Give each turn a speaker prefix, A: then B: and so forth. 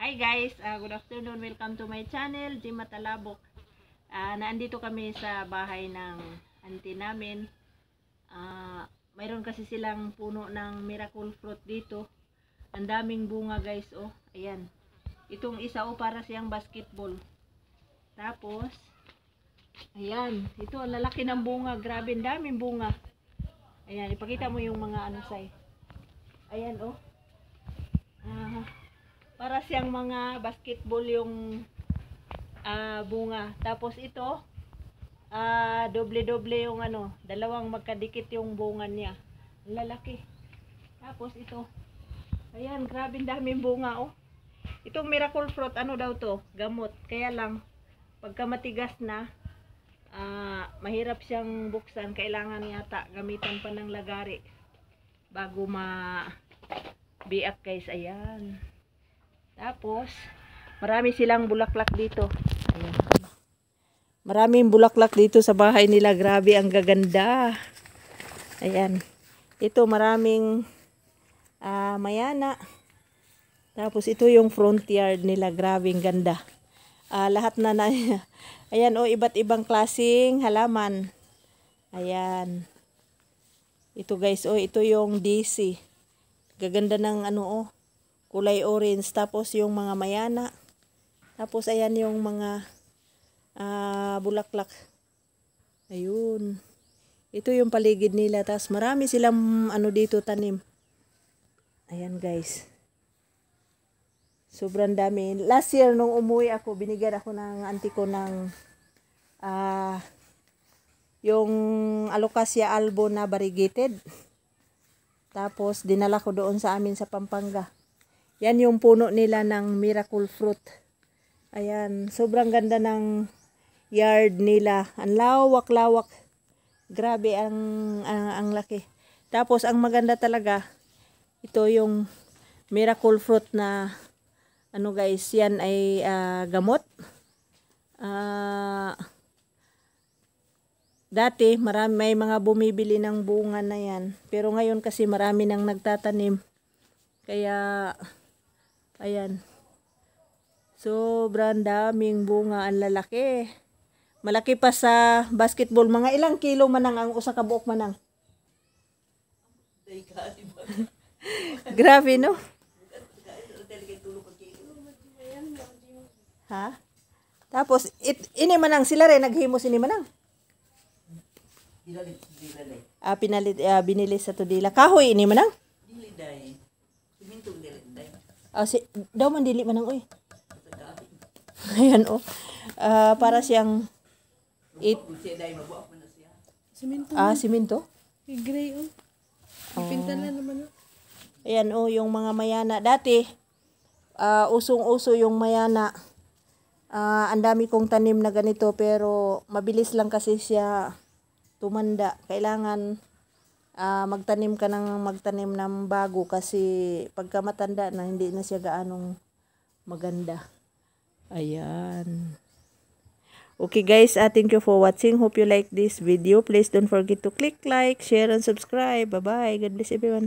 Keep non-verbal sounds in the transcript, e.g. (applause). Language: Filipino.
A: Hi guys, uh, good afternoon. Welcome to my channel, Jim Matalabok. Uh, naandito kami sa bahay ng auntie namin. Uh, mayroon kasi silang puno ng miracle fruit dito. Ang daming bunga guys, oh. Ayan. Itong isa oh para siyang basketball. Tapos, ayan. Ito, ang lalaki ng bunga. Grabe, ang daming bunga. Ayan, ipakita mo yung mga ano say. Ayan oh. Ah, uh, para siyang mga basketball yung uh, bunga. Tapos ito, uh, doble-doble yung ano, dalawang magkadikit yung bunga niya. Lalaki. Tapos ito, ayan, grabe daming bunga oh. Itong miracle fruit, ano daw to? Gamot. Kaya lang, pagka matigas na, uh, mahirap siyang buksan. Kailangan yata gamitan pa ng lagari bago ma biak guys. Ayan. Tapos, marami silang bulaklak dito. Maraming bulaklak dito sa bahay nila. Grabe, ang gaganda. Ayan. Ito, maraming uh, mayana. Tapos, ito yung front yard nila. Grabe, ang ganda. Uh, lahat na na. (laughs) Ayan, o, oh, iba't ibang klasing halaman. Ayan. Ito, guys, o, oh, ito yung DC. Gaganda ng ano, o. Oh kulay orange. Tapos yung mga mayana. Tapos ayan yung mga uh, bulaklak. Ayun. Ito yung paligid nila. Tapos marami silang ano dito tanim. Ayan guys. Sobrang dami. Last year nung umuwi ako, binigyan ako ng auntie ko ng uh, yung alocasia albo na variegated. Tapos dinala ko doon sa amin sa Pampanga. Yan yung puno nila ng miracle fruit. Ayan, sobrang ganda ng yard nila. Ang lawak-lawak. Grabe ang, ang ang laki. Tapos ang maganda talaga ito yung miracle fruit na ano guys, yan ay uh, gamot. Uh, dati marami may mga bumibili ng bunga na yan. Pero ngayon kasi marami nang nagtatanim. Kaya Ayan. Sobrang daming bunga. Ang lalaki. Malaki pa sa basketball. Mga ilang kilo manang ang usa ka buok manang. (laughs) Grabe no? Ha? Tapos it, ini manang sila rin naghimo sini manang. Pinalit, Ah, pinalit, ah, binili sa tudila. Kahoy ini manang? Dili day. Uh, si, daw man dili man ang oy. Ayan oh. Uh, para siyang it Simento. Ah, simento? Gray oh. oh. Ipinta na naman oh. Ayan oh, yung mga mayana. Dati, uh, usong-uso yung mayana. Uh, ang dami kong tanim na ganito pero mabilis lang kasi siya tumanda. Kailangan uh, magtanim ka ng magtanim ng bago kasi pagka matanda na hindi na siya gaanong maganda. Ayan. Okay guys, uh, thank you for watching. Hope you like this video. Please don't forget to click like, share, and subscribe. Bye-bye. God bless everyone.